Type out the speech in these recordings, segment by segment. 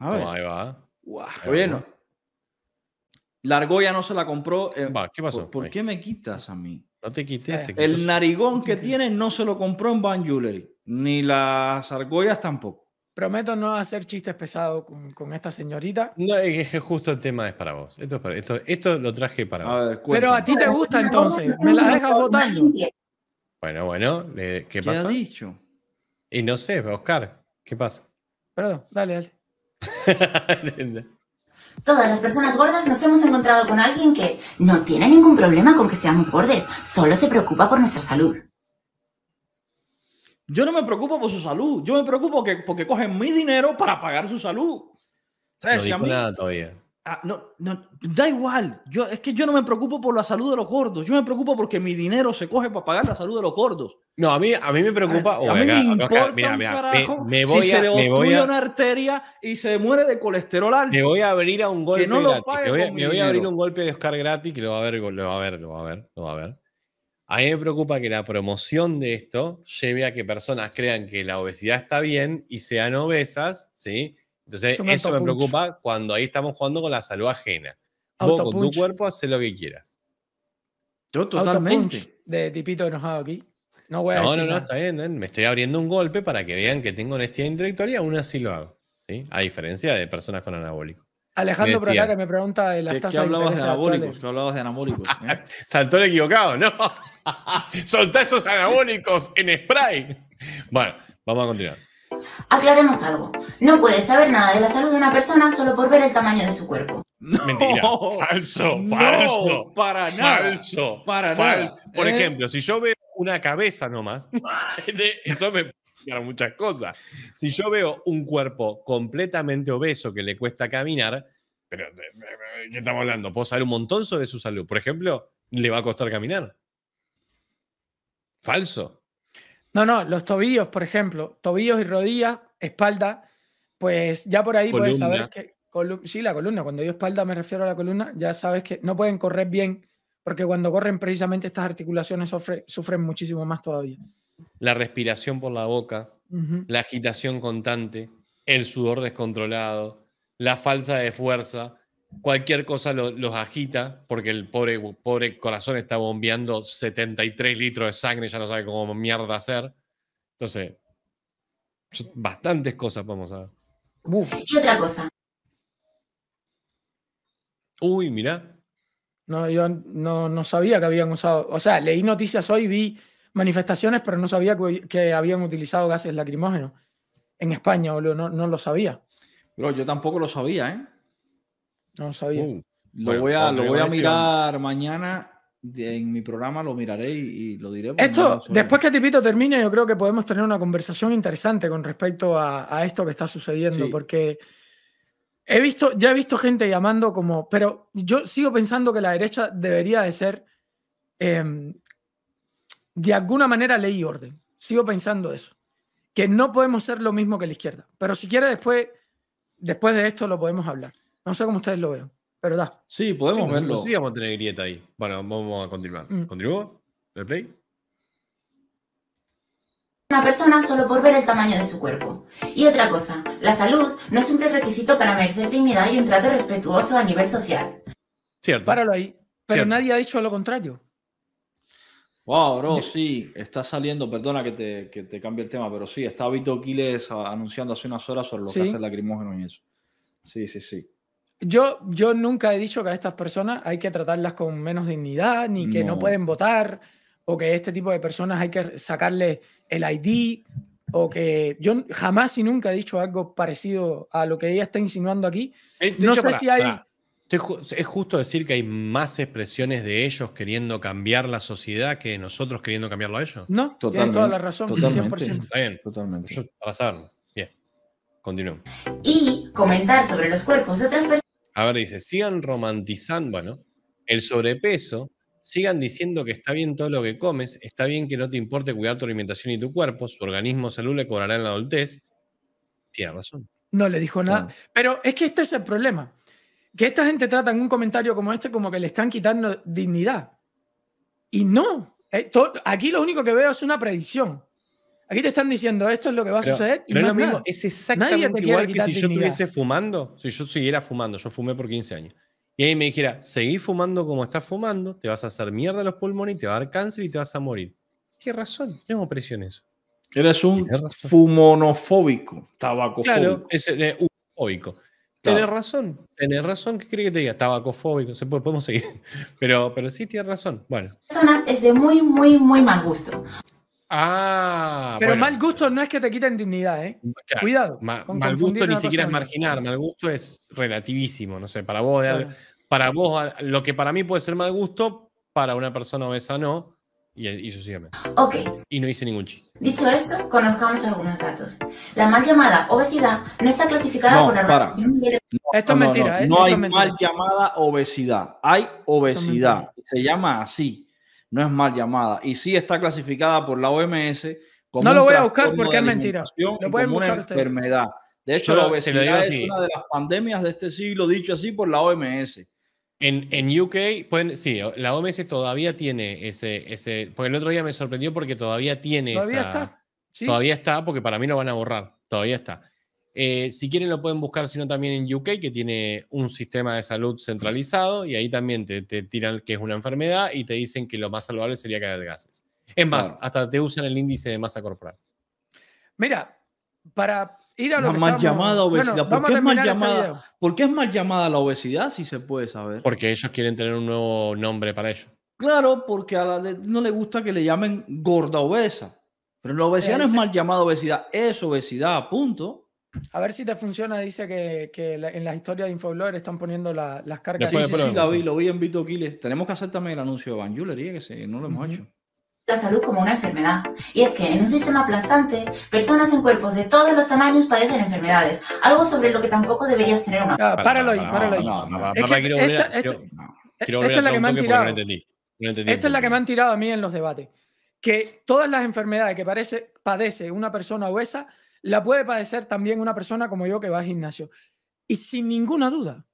A ver. va. La argolla no se la compró. Eh, ¿Qué pasó? ¿Por, qué me quitas a mí? No te quites. Eh, el narigón que tiene no se lo compró en Van Jewelry. Ni las argollas tampoco. Prometo no hacer chistes pesados con, esta señorita. No, es que justo el tema es para vos. Esto, esto, esto lo traje para vos. Pero a ti te gusta entonces. Me la dejas votando. Bueno, bueno, ¿qué pasa? ha dicho? Y no sé, Oscar, ¿qué pasa? Perdón, dale, dale. Todas las personas gordas nos hemos encontrado con alguien que no tiene ningún problema con que seamos gordes, solo se preocupa por nuestra salud. Yo no me preocupo por su salud, yo me preocupo que, porque cogen mi dinero para pagar su salud. Ah, no, no, da igual. Yo, es que yo no me preocupo por la salud de los gordos. Yo me preocupo porque mi dinero se coge para pagar la salud de los gordos. No, a mí, a mí me preocupa. A, me importa si se le obstruye una arteria y se muere de colesterol alto. Me voy a abrir a un golpe me voy a abrir un golpe de Oscar gratis que lo va a ver, lo va a ver, lo va a ver, lo va a ver. A mí me preocupa que la promoción de esto lleve a que personas crean que la obesidad está bien y sean obesas, ¿sí? Entonces, eso me preocupa cuando ahí estamos jugando con la salud ajena. Vos con tu cuerpo haces lo que quieras. Yo totalmente. De tipito enojado aquí. No, voy a no, no, no, está bien, Me estoy abriendo un golpe para que vean que tengo honestidad intelectual aún así lo hago. ¿sí? A diferencia de personas con anabólicos. Alejandro por acá que me pregunta de las de, anabólicos? Que hablabas de anabólicos? ¿eh? Saltó el equivocado, ¿no? Soltá esos anabólicos en spray. Bueno, vamos a continuar. Aclaremos algo. No puedes saber nada de la salud de una persona solo por ver el tamaño de su cuerpo. Mentira. Falso, falso. para nada. Falso. Para Por ¿Eh? ejemplo, si yo veo una cabeza nomás, eso me para muchas cosas. Si yo veo un cuerpo completamente obeso que le cuesta caminar, pero eh, eh, ¿qué estamos hablando? Puedo saber un montón sobre su salud. Por ejemplo, le va a costar caminar. Falso. No, no, los tobillos, por ejemplo, tobillos y rodillas, espalda, pues ya por ahí puedes saber que. Sí, la columna, cuando digo espalda me refiero a la columna, ya sabes que no pueden correr bien, porque cuando corren precisamente estas articulaciones sufren, muchísimo más todavía. La respiración por la boca, la agitación constante, el sudor descontrolado, la falsa de fuerza, cualquier cosa los agita, porque el pobre, pobre corazón está bombeando 73 litros de sangre, ya no sabe cómo mierda hacer. Entonces, bastantes cosas vamos a ver. Y otra cosa. Uy, mira No, yo no, sabía que habían usado. O sea, leí noticias hoy, vi manifestaciones, pero no sabía que, habían utilizado gases lacrimógenos en España, boludo. No, no lo sabía. Bro, yo tampoco lo sabía, ¿eh? No sabía. lo, voy a, lo voy a este mirar mañana en mi programa lo miraré y, lo diré. Esto, después que Tipito termine, yo creo que podemos tener una conversación interesante con respecto a, esto que está sucediendo, porque he visto, ya he visto gente llamando como, pero yo sigo pensando que la derecha debería de ser, em, de alguna manera, ley y orden. Sigo pensando eso, que no podemos ser lo mismo que la izquierda, pero si quiere después, después de esto lo podemos hablar. No sé cómo ustedes lo vean, ¿Verdad? da. Sí, podemos verlo. No vamos a tener grieta ahí. Bueno, vamos a continuar. Mm. ¿Continúo? ¿El play? Una persona solo por ver el tamaño de su cuerpo. Y otra cosa, la salud no es un prerequisito para merecer dignidad y un trato respetuoso a nivel social. Cierto. Páralo ahí. Pero nadie ha dicho lo contrario. Wow, bro, sí, está saliendo, perdona que te, que cambie el tema, pero sí, está Vito Quiles anunciando hace unas horas sobre lo que hace el lacrimógeno y eso. Sí, sí, sí. Yo, nunca he dicho que a estas personas hay que tratarlas con menos dignidad, ni que no, pueden votar, o que a este tipo de personas hay que sacarle el ID, o que yo jamás y nunca he dicho algo parecido a lo que ella está insinuando aquí. Eh, no sé si hay... Es justo decir que hay más expresiones de ellos queriendo cambiar la sociedad que nosotros queriendo cambiarlo a ellos. No, tienes toda la razón, totalmente, bien, totalmente. para saberlo. Bien, continúo. Y comentar sobre los cuerpos de otras personas. A ver, dice, sigan romantizando, bueno, el sobrepeso, sigan diciendo que está bien todo lo que comes, está bien que no te importe cuidar tu alimentación y tu cuerpo, su organismo salud le cobrará en la adultez. Tiene razón. No le dijo nada. Pero es que este es el problema. Que esta gente trata en un comentario como este como que le están quitando dignidad. Y no. Eh, aquí lo único que veo es una predicción. Aquí te están diciendo, esto es lo que va a suceder. es lo mismo, es exactamente igual que si yo estuviese fumando, si yo siguiera fumando, yo fumé por 15 años. Y ahí me dijera, seguí fumando como estás fumando, te vas a hacer mierda los pulmones, te va a dar cáncer y te vas a morir. ¿Qué razón? No es eso. Eres un fumonofóbico, tabacofóbico. Claro, es eh, un fóbico. Tienes razón, tienes razón. ¿Qué crees que te diga? Tabacofóbico, se podemos seguir. Pero, pero sí, tienes razón. Bueno. es de muy, muy, muy mal gusto. Ah, Pero mal gusto no es que te quiten dignidad, ¿eh? Cuidado. mal gusto ni siquiera es marginar, mal gusto es relativísimo, no sé, para vos, para vos, lo que para mí puede ser mal gusto, para una persona obesa no, y, y Ok. Y no hice ningún chiste. Dicho esto, conozcamos algunos datos. La mal llamada obesidad no está clasificada por la Esto es mentira, ¿eh? No, hay mal llamada obesidad, hay obesidad, se llama así no es mal llamada y sí está clasificada por la OMS como no lo voy a buscar porque es mentira una enfermedad de hecho la obesidad es una de las pandemias de este siglo dicho así por la OMS en, UK, pueden, sí, la OMS todavía tiene ese, ese, porque el otro día me sorprendió porque todavía tiene ¿Todavía está? Todavía está, porque para mí no van a borrar, todavía está. Eh, si quieren lo pueden buscar, sino también en UK, que tiene un sistema de salud centralizado y ahí también te, tiran que es una enfermedad y te dicen que lo más saludable sería que gases. Es más, hasta te usan el índice de masa corporal. Mira, para ir a lo la mal llamada obesidad. Este ¿Por, qué es mal llamada, ¿Por es mal llamada la obesidad si se puede saber? Porque ellos quieren tener un nuevo nombre para ello. Claro, porque a la no le gusta que le llamen gorda obesa. Pero la obesidad eh, no es mal llamada obesidad, es obesidad, punto. A ver si te funciona, dice que, en las historias de Infoblogger están poniendo las cargas. Sí, sí, sí, lo vi, lo vi en Vito Quiles. Tenemos que hacer también el anuncio de Van que no lo hemos hecho. La salud como una enfermedad. Y es que en un sistema aplastante, personas en cuerpos de todos los tamaños padecen enfermedades. Algo sobre lo que tampoco deberías tener una... páralo ahí, páralo es esta, es la que me han tirado. a mí en los debates. Que todas las enfermedades que parece, padece una persona obesa la puede padecer también una persona como yo que va al gimnasio. Y sin ninguna duda.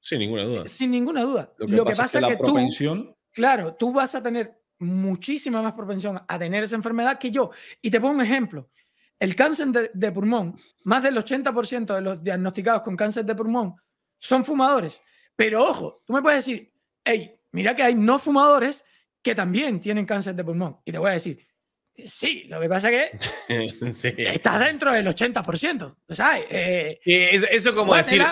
Sin ninguna duda. Sin ninguna duda. Lo que, pasa, que es que, la propensión... claro, tú vas a tener muchísima más propensión a tener esa enfermedad que yo. Y te pongo un ejemplo. El cáncer de, de pulmón, más del 80% de los diagnosticados con cáncer de pulmón son fumadores. Pero ojo, tú me puedes decir, hey, mira que hay no fumadores que también tienen cáncer de pulmón. Y te voy a decir, eh, sí, lo que pasa es que estás dentro del 80%. Eh, eso, es como decir,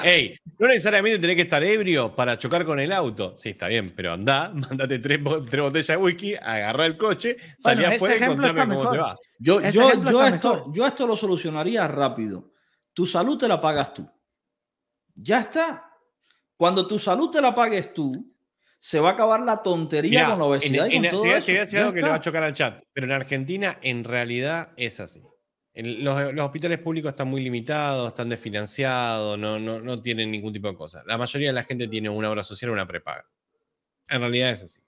no necesariamente tenés que estar ebrio para chocar con el auto. Sí, está bien, pero anda, mandate tres, botellas de whisky, agarra el coche, salí afuera y contame cómo te va. Yo, esto, yo, esto, lo solucionaría rápido. Tu salud te la pagas tú. Ya está. Cuando tu salud te la pagues tú, se va a acabar la tontería con la obesidad. y todo te, voy a algo que le va a chocar al chat, pero en Argentina en realidad es así. los, hospitales públicos están muy limitados, están desfinanciados, no, no, tienen ningún tipo de cosa. La mayoría de la gente tiene una obra social o una prepaga. En realidad es así.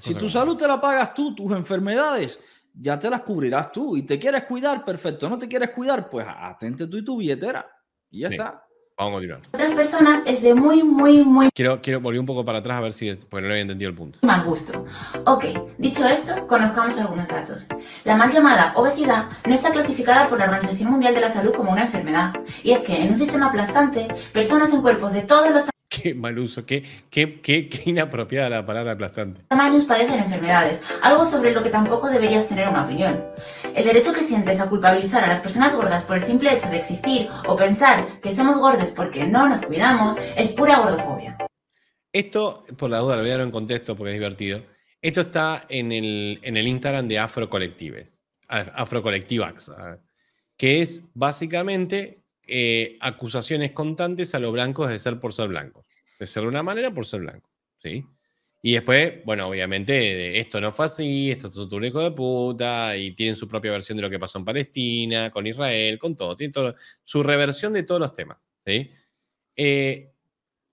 Si tu salud te la pagas tú, tus enfermedades, ya te las cubrirás tú. Y te quieres cuidar, perfecto. No te quieres cuidar, pues atente tú y tu billetera. Y ya está. Vamos a continuar. Otras personas es de muy, muy, muy. Quiero, quiero volver un poco para atrás a ver si es, no había entendido el punto. Mal gusto. Ok, dicho esto, conozcamos algunos datos. La mal llamada obesidad no está clasificada por la Organización Mundial de la Salud como una enfermedad. Y es que en un sistema aplastante, personas en cuerpos de todos los qué mal uso, qué, inapropiada la palabra aplastante. Tamaños padecen enfermedades, algo sobre lo que tampoco deberías tener una opinión. El derecho que sientes a culpabilizar a las personas gordas por el simple hecho de existir o pensar que somos gordos porque no nos cuidamos es pura gordofobia. Esto, por la duda, lo voy a dar en contexto porque es divertido. Esto está en el, en el Instagram de Afrocolectives, Afrocolectivax, que es básicamente eh, acusaciones constantes a los blancos de ser por ser blanco, De ser de una manera por ser blanco. ¿sí? Y después, bueno, obviamente, esto no fue así, esto es un hijo de puta, y tienen su propia versión de lo que pasó en Palestina, con Israel, con todo. Tienen su reversión de todos los temas. ¿sí? Eh,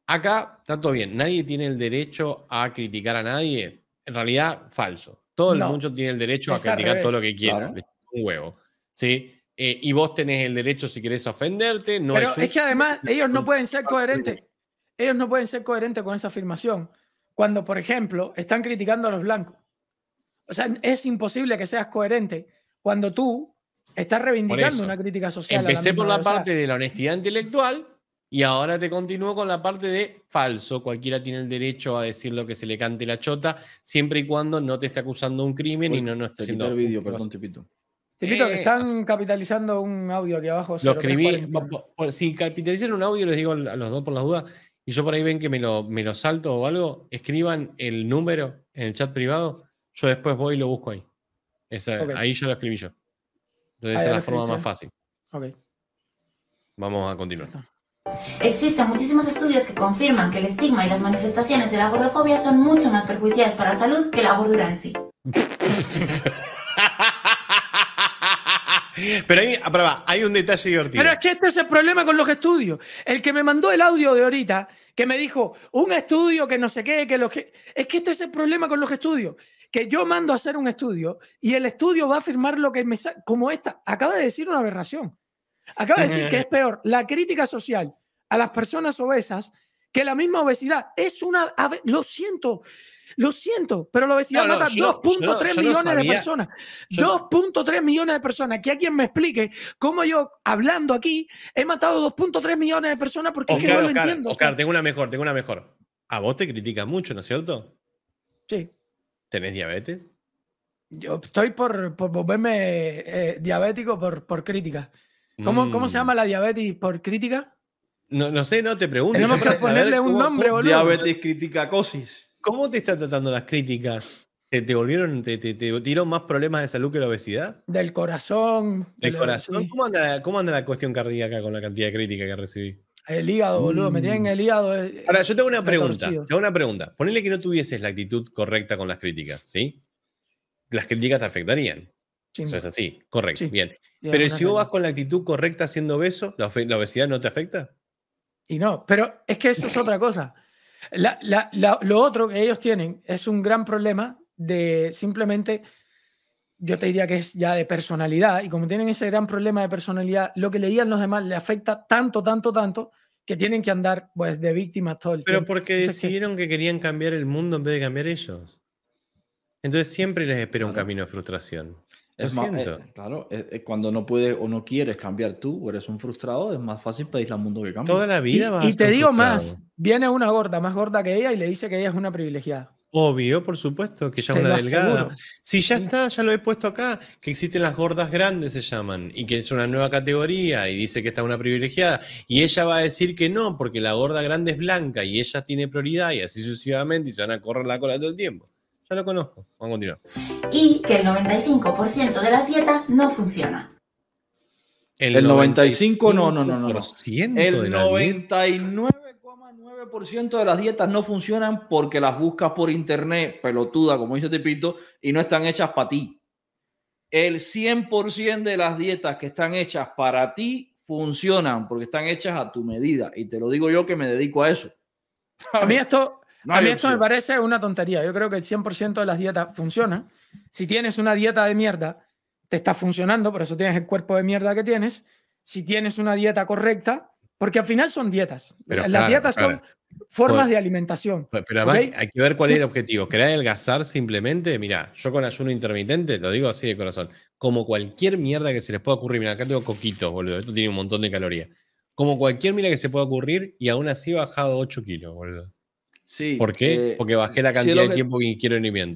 acá está todo bien. Nadie tiene el derecho a criticar a nadie. En realidad, falso. Todo el mundo tiene el derecho a criticar todo lo que quiera. Un huevo. ¿sí? Eh, y vos tenés el derecho si querés ofenderte. No Pero es, que además ellos no pueden ser coherentes. Ellos no pueden ser coherentes con esa afirmación. Cuando, por ejemplo, están criticando a los blancos. O sea, es imposible que seas coherente cuando tú estás reivindicando una crítica social. Empecé por la parte de la honestidad intelectual y ahora te continúo con la parte de falso. Cualquiera tiene el derecho a decir lo que se le cante la chota, siempre y cuando no te esté acusando un crimen y no no esté haciendo. Eh, están capitalizando un audio aquí abajo. Lo escribí. Si capitalizan un audio, les digo a los dos por las dudas, y yo por ahí ven que me lo, me lo salto o algo, escriban el número en el chat privado, yo después voy y lo busco ahí. Ahí yo lo escribí yo. Entonces esa es la forma más fácil. Okay. Vamos a continuar. Existen muchísimos estudios que confirman que el estigma y las manifestaciones de la gordofobia son mucho más perjudiciales para la salud que la gordura en sí. Pero hay, ah, hay un detalle divertido. Pero es que este es el problema con los estudios. El que me mandó el audio de ahorita, que me dijo, un estudio que no sé qué, que los que... Es que este es el problema con los estudios. Que yo mando a hacer un estudio y el estudio va a afirmar lo que me... Como esta, acaba de decir una aberración. Acaba de decir que es peor la crítica social a las personas obesas que la misma obesidad. Es una... Lo siento, lo siento, pero la obesidad mata 2.3 millones de personas. 2.3 millones de personas. Que alguien me explique cómo yo, hablando aquí, he matado 2.3 millones de personas porque es que no lo entiendo. Oscar, tengo una mejor, tengo una mejor. A vos te criticas mucho, ¿no es cierto? Sí. ¿Tenés diabetes? Yo estoy por, por volverme eh, diabético por, por crítica. ¿Cómo, ¿Cómo se mm. llama la diabetes por crítica? No, sé, no te pregunto. Tenemos que ponerle un nombre, boludo. Diabetes criticacosis. ¿Cómo te están tratando las críticas? ¿Te, te volvieron, te, tiró más problemas de salud que la obesidad? Del corazón. ¿Del corazón? ¿Cómo anda, la, cuestión cardíaca con la cantidad de críticas que recibí? El hígado, boludo, me tienen mm. el hígado. Eh, Ahora, yo tengo una pregunta. una pregunta. Ponele que no tuvieses la actitud correcta con las críticas, ¿sí? Las críticas te afectarían. Eso es así, correcto, bien. pero si vos vas con la actitud correcta haciendo obeso, ¿la, obesidad no te afecta? Y no, pero es que eso es otra cosa lo otro que ellos tienen es un gran problema de simplemente, yo te diría que es ya de personalidad, y como tienen ese gran problema de personalidad, lo que le digan los demás le afecta tanto, tanto, tanto, que tienen que andar pues, de víctimas todo el Pero tiempo. Pero porque decidieron que querían cambiar el mundo en vez de cambiar ellos. Entonces siempre les espera un camino de frustración. Es eh, claro, eh, eh, cuando no puedes o no quieres cambiar tú o eres un frustrado, es más fácil pedirle al mundo que cambie. Toda la vida y, Y te digo más, viene una gorda, más gorda que ella, y le dice que ella es una privilegiada. Obvio, por supuesto, que ella es una delgada. Si ya está, ya lo he puesto acá, que existen las gordas grandes, se llaman, y que es una nueva categoría, y dice que está una privilegiada, y ella va a decir que no, porque la gorda grande es blanca y ella tiene prioridad, y así sucesivamente, y se van a correr la cola todo el tiempo lo conozco. Vamos a continuar. Y que el 95% de las dietas no funcionan. El, 95, no, no, no, no. El 99,9% de las dietas no funcionan porque las buscas por internet, pelotuda, como dice pito y no están hechas para ti. El 100% de las dietas que están hechas para ti funcionan porque están hechas a tu medida. Y te lo digo yo que me dedico a eso. A mí esto, a mí esto me parece una tontería. Yo creo que el 100% de las dietas funciona Si tienes una dieta de mierda, te está funcionando, por eso tienes el cuerpo de mierda que tienes. Si tienes una dieta correcta, porque al final son dietas. las dietas son formas pues, de alimentación. Pero hay que ver cuál es el objetivo. ¿Querés adelgazar simplemente? Mira, yo con ayuno intermitente, lo digo así de corazón, como cualquier mierda que se les pueda ocurrir. Mira, acá tengo coquitos, boludo. Esto tiene un montón de calorías. Como cualquier mierda que se pueda ocurrir y aún así he bajado 8 kilos, boludo. ¿Por qué? Eh, Porque bajé la cantidad de tiempo que quiero en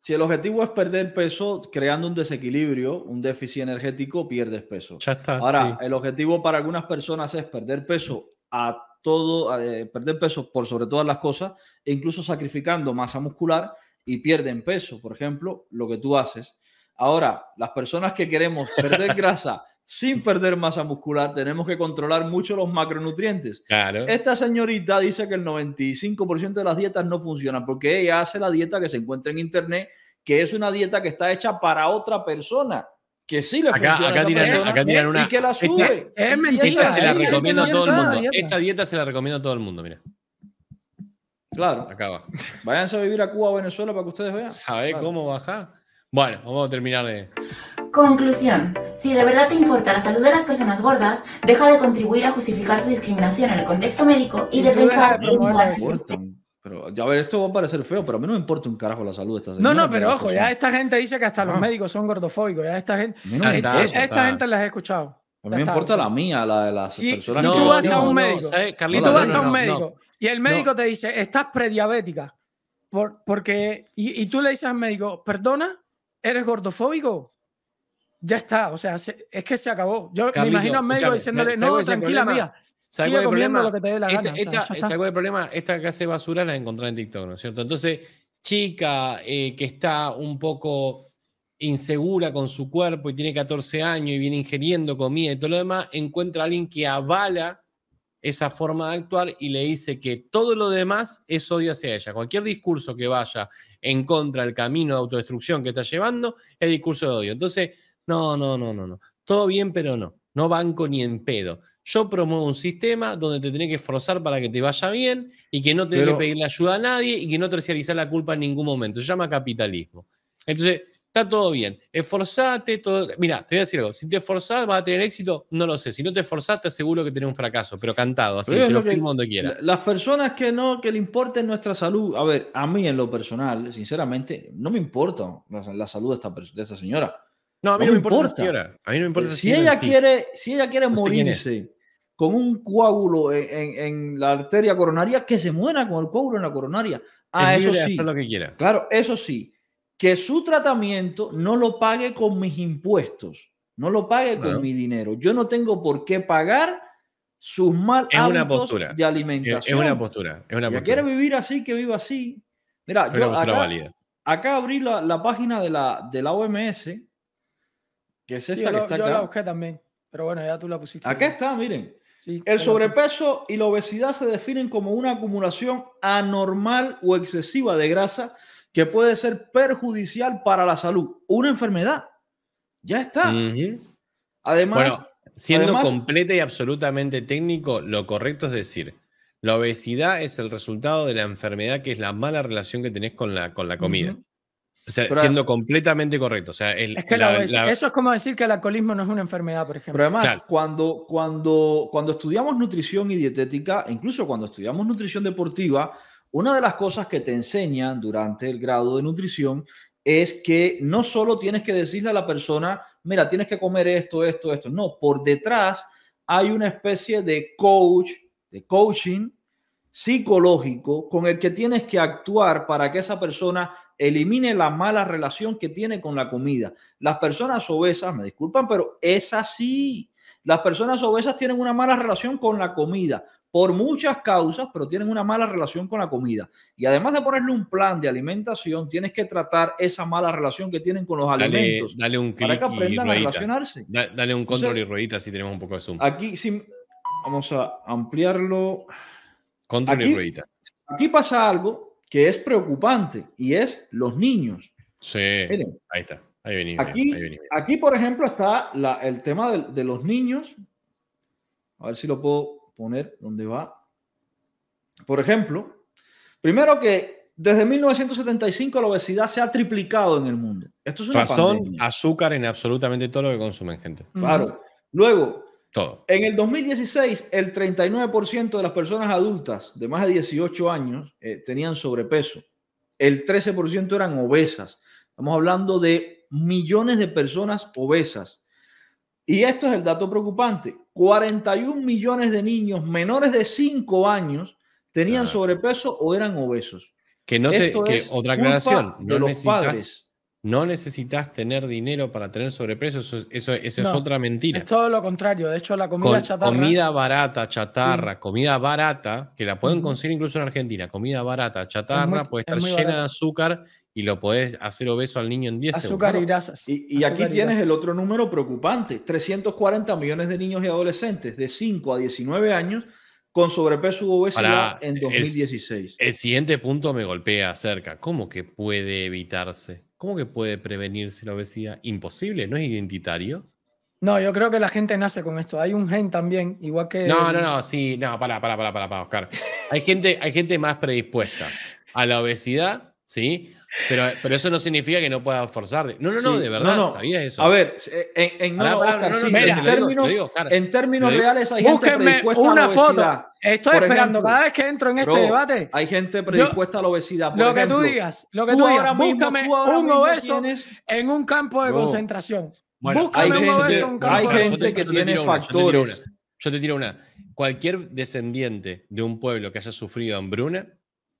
Si el objetivo es perder peso creando un desequilibrio, un déficit energético, pierdes peso. Ya está. Ahora, el objetivo para algunas personas es perder peso a todo, eh, perder peso por sobre todas las cosas, e incluso sacrificando masa muscular y pierden peso, por ejemplo, lo que tú haces. Ahora, las personas que queremos perder grasa sin perder masa muscular, tenemos que controlar mucho los macronutrientes. Claro. Esta señorita dice que el 95% de las dietas no funcionan porque ella hace la dieta que se encuentra en internet, que es una dieta que está hecha para otra persona. Que sí le funciona. Acá, tiran, acá una. Y que la sube. es mentira. Esta se la recomiendo a todo el mundo. Dieta. Esta dieta se la recomiendo a todo el mundo, mira. Claro. Acaba. Váyanse a vivir a Cuba o Venezuela para que ustedes vean. ¿Sabe cómo bajar? Bueno, vamos a terminar de. Conclusión. Si de verdad te importa la salud de las personas gordas, deja de contribuir a justificar su discriminación en el contexto médico y, de pensar que es pero, a ver, esto va a parecer feo, pero a mí no me importa un carajo la salud de estas personas. No, no, pero ojo, ya esta gente dice que hasta los médicos son gordofóbicos. Ya esta gente, esta, gente las he escuchado. A me importa la mía, la de las personas si, tú vas a un médico, y el médico te dice, estás prediabética, por, porque, y, y tú le dices al médico, perdona, ¿eres gordofóbico? ya está, o sea, es que se acabó. Yo me imagino a medio diciéndole, no, tranquila, mía. Sigue comiendo lo que te dé la este, gana. Esta, el problema? Esta clase de basura la encontré en TikTok, ¿no es cierto? Entonces, chica eh, que está un poco insegura con su cuerpo y tiene 14 años y viene ingiriendo comida y todo lo demás, encuentra a alguien que avala esa forma de actuar y le dice que todo lo demás es odio hacia ella. Cualquier discurso que vaya en contra del camino de autodestrucción que está llevando es discurso de odio. Entonces, no, no, no, no, no. Todo bien, pero no. No banco ni en pedo. Yo promuevo un sistema donde te tenés que esforzar para que te vaya bien y que no tenés que pedirle ayuda a nadie y que no terciarizar la culpa en ningún momento. Se llama capitalismo. Entonces, está todo bien. Esforzate, todo. Mira, te voy a decir algo. Si te esforzás, vas a tener éxito. No lo sé. Si no te esforzaste, seguro que tenés un fracaso, pero cantado, así, lo, firmo donde quieras. Las personas que no, que le importe nuestra salud, a ver, a mí en lo personal, sinceramente, no me importa la, salud de esta señora. No, a mí no, me importa, A mí no importa. Si ella, quiere, si ella quiere morirse con un coágulo en, la arteria coronaria, que se muera con el coágulo en la coronaria. A ah, es sí. lo que quiera. Claro, eso sí. Que su tratamiento no lo pague con mis impuestos, no lo pague con mi dinero. Yo no tengo por qué pagar sus mal hábitos de alimentación. Es, una postura. Es una quiere vivir así, que viva así. Mira, yo acá, abrí la, página de la, de la OMS que es esta que yo la busqué también, pero bueno, ya tú la pusiste. Acá está, miren. el sobrepeso y la obesidad se definen como una acumulación anormal o excesiva de grasa que puede ser perjudicial para la salud. Una enfermedad. Ya está. Además. Bueno, siendo completa y absolutamente técnico, lo correcto es decir, la obesidad es el resultado de la enfermedad que es la mala relación que tenés con la, con la comida siendo completamente correcto. O sea, eso es como decir que el alcoholismo no es una enfermedad, por ejemplo. Pero además, cuando, cuando, cuando estudiamos nutrición y dietética, incluso cuando estudiamos nutrición deportiva, una de las cosas que te enseñan durante el grado de nutrición es que no solo tienes que decirle a la persona, mira, tienes que comer esto, esto, esto. No, por detrás hay una especie de coach, de coaching psicológico con el que tienes que actuar para que esa persona elimine la mala relación que tiene con la comida. Las personas obesas, me disculpan, pero es así. Las personas obesas tienen una mala relación con la comida por muchas causas, pero tienen una mala relación con la comida. Y además de ponerle un plan de alimentación, tienes que tratar esa mala relación que tienen con los alimentos. Dale un clic para a relacionarse. dale un control y ruedita si tenemos un poco de zoom. Aquí vamos a ampliarlo. Control y ruedita. Aquí pasa algo que es preocupante y es los niños. Sí, ahí está. Ahí venimos, aquí, por ejemplo, está el tema de, los niños. A ver si lo puedo poner donde va. Por ejemplo, primero que desde 1975 la obesidad se ha triplicado en el mundo. Esto es una Razón, azúcar en absolutamente todo lo que consumen, gente. Claro. Luego, en el 2016, el 39% de las personas adultas de más de 18 años eh, tenían sobrepeso. El 13% eran obesas. Estamos hablando de millones de personas obesas. Y esto es el dato preocupante. 41 millones de niños menores de 5 años tenían sobrepeso o eran obesos. Que no sé, que otra aclaración, no no necesitas tener dinero para tener sobrepeso. eso, es otra mentira. Es todo lo contrario, de hecho la comida chatarra. Comida barata, chatarra, comida barata, que la pueden conseguir incluso en Argentina, comida barata, chatarra, puede estar llena de azúcar y lo podés hacer obeso al niño en 10 segundos. Azúcar y grasas. Y, aquí tienes el otro número preocupante, 340 millones de niños y adolescentes de 5 a 19 años con sobrepeso u obesidad en 2016. El, el siguiente punto me golpea cerca, ¿cómo que puede evitarse? ¿Cómo que puede prevenirse la obesidad? Imposible, ¿no es identitario? No, yo creo que la gente nace con esto. Hay un gen también, igual que. No, no, no, sí, no, para, para, para, para, Oscar. Hay gente, hay gente más predispuesta a la obesidad, ¿sí? Pero, pero eso no significa que no pueda forzar. No, no, no, de verdad, sabías eso. A ver, eh, en, no, en términos, en términos reales hay gente predispuesta una a la obesidad. Foto. Estoy esperando cada vez que entro en este debate. Hay gente predispuesta a la obesidad. lo que tú digas, lo que tú, tú digas, búscame un obeso en un campo de concentración. búscame hay un obeso en un campo Hay gente que tiene factores. Yo te tiro una. Cualquier descendiente de un pueblo que haya sufrido hambruna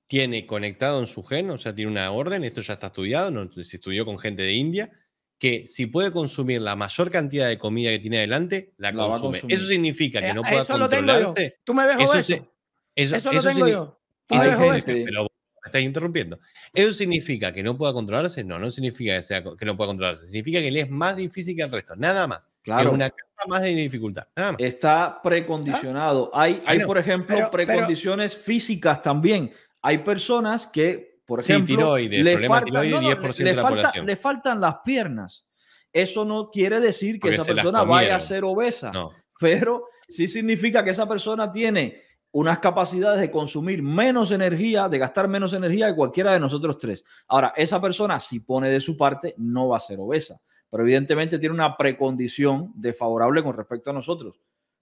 tiene conectado en su gen, o sea, tiene una orden, esto ya está estudiado, no, se estudió con gente de India, que si puede consumir la mayor cantidad de comida que tiene adelante, la, consume. Eso significa que eh, no pueda controlarse. Tú me ves eso, eso? lo tengo yo. me estás interrumpiendo. ¿Eso significa que no pueda controlarse? No, no significa que, sea, que no pueda controlarse. Significa que le es más difícil que al resto, nada más. Claro. Es una capa más de dificultad, nada más. Está precondicionado. Ah, hay, hay, por ejemplo, precondiciones físicas también hay personas que, por ejemplo, le faltan, las piernas. Eso no quiere decir que esa persona vaya a ser obesa, pero sí significa que esa persona tiene unas capacidades de consumir menos energía, de gastar menos energía que cualquiera de nosotros tres. Ahora, esa persona, si pone de su parte, no va a ser obesa, pero evidentemente tiene una precondición desfavorable con respecto a nosotros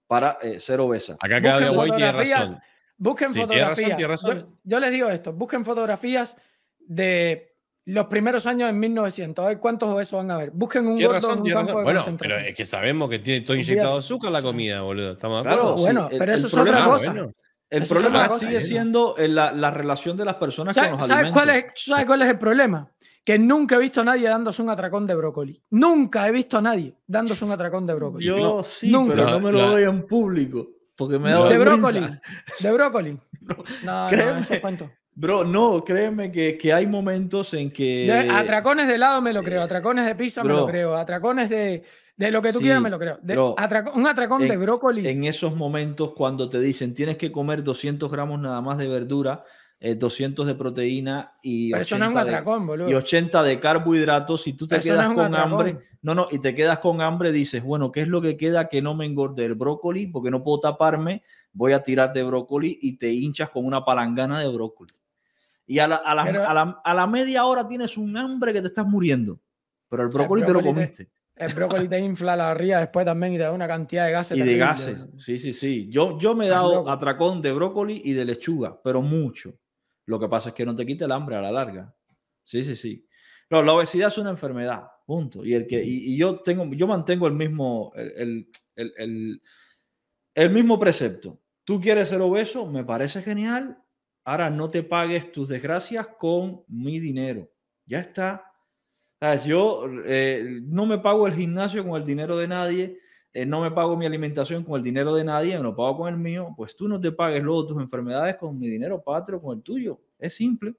para eh, ser obesa. Acá Gabriel White tiene razón. Busquen fotografías. Yo, les digo esto, busquen fotografías de los primeros años en 1900. A ver cuántos de esos van a ver. Busquen un gordo Bueno, pero es que sabemos que tiene todo inyectado azúcar la comida, boludo. Estamos claro, acuerdo? bueno, pero ah, el, eso es problema, otra cosa. El problema sigue siendo eh, la, relación de las personas que ¿sabes cuál, es, ¿Sabes cuál es el problema? que nunca he visto a nadie dándose un atracón de brócoli. Nunca he visto a nadie dándose un atracón de brócoli. Yo sí, pero no me lo doy en público. Porque me da de brócoli. De brócoli. No, créeme, no, cuento. Bro, no, créeme que, hay momentos en que. atracones de helado me lo creo, atracones de pizza me lo creo, atracones de, de lo que tú quieras me lo creo. un atracón de brócoli. En esos momentos cuando te dicen tienes que comer 200 gramos nada más de verdura, 200 eh, de proteína y, 80 de, carbohidratos y tú te quedas con hambre. No, no, y te quedas con hambre, dices, bueno, ¿qué es lo que queda que no me engorde el brócoli? Porque no puedo taparme, voy a tirar de brócoli y te hinchas con una palangana de brócoli. Y a la, media hora tienes un hambre que te estás muriendo. Pero el brócoli, te lo comiste. El brócoli te infla la ría después también y te da una cantidad de gases. Y de gases, sí, sí, sí. Yo, yo me he dado atracón de brócoli y de lechuga, pero mucho. Lo que pasa es que no te quite el hambre a la larga. Sí, sí, sí. la obesidad es una enfermedad, punto. Y, el que, yo, tengo, yo mantengo el mismo, el, mismo precepto. Tú quieres ser obeso, me parece genial. Ahora no te pagues tus desgracias con mi dinero. Ya está. Yo eh, no me pago el gimnasio con el dinero de nadie eh, no me pago mi alimentación con el dinero de nadie, me lo pago con el mío, pues tú no te pagues luego tus enfermedades con mi dinero patrio, con el tuyo. Es simple.